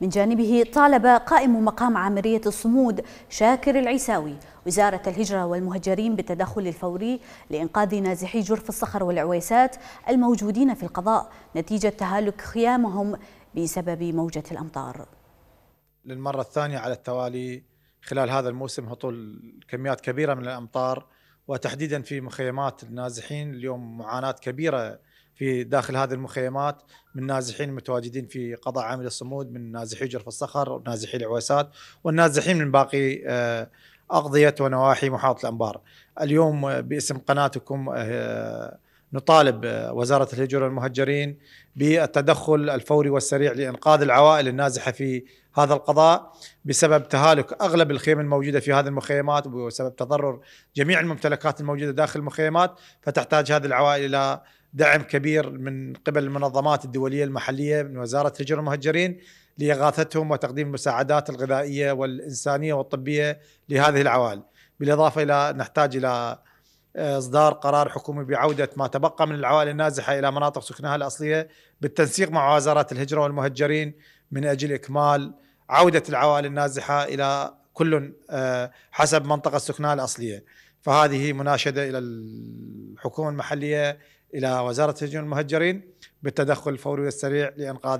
من جانبه طالب قائم مقام عامرية الصمود شاكر العيساوي وزارة الهجرة والمهجرين بالتدخل الفوري لإنقاذ نازحي جرف الصخر والعويسات الموجودين في القضاء نتيجة تهالك خيامهم بسبب موجة الأمطار للمرة الثانية على التوالي خلال هذا الموسم هطول كميات كبيرة من الأمطار وتحديدا في مخيمات النازحين اليوم معاناة كبيرة في داخل هذه المخيمات من نازحين المتواجدين في قضاء عامل الصمود من نازحي جرف الصخر ونازحي العويسات والنازحين من باقي آه، أقضية ونواحي محافظة الأنبار اليوم آه، باسم قناتكم آه، نطالب آه، وزاره الهجره والمهجرين بالتدخل الفوري والسريع لانقاذ العوائل النازحه في هذا القضاء بسبب تهالك اغلب الخيم الموجوده في هذه المخيمات وبسبب تضرر جميع الممتلكات الموجوده داخل المخيمات فتحتاج هذه العوائل الى دعم كبير من قبل المنظمات الدوليه المحليه من وزاره الهجره والمهجرين لاغاثتهم وتقديم المساعدات الغذائيه والانسانيه والطبيه لهذه العوائل بالاضافه الى نحتاج الى اصدار قرار حكومي بعوده ما تبقى من العوائل النازحه الى مناطق سكنها الاصليه بالتنسيق مع وزارات الهجره والمهجرين من اجل اكمال عوده العوائل النازحه الى كل آه، حسب منطقه سكنها الاصليه. فهذه مناشده الى الحكومه المحليه الى وزاره الهجره والمهجرين بالتدخل الفوري والسريع لانقاذ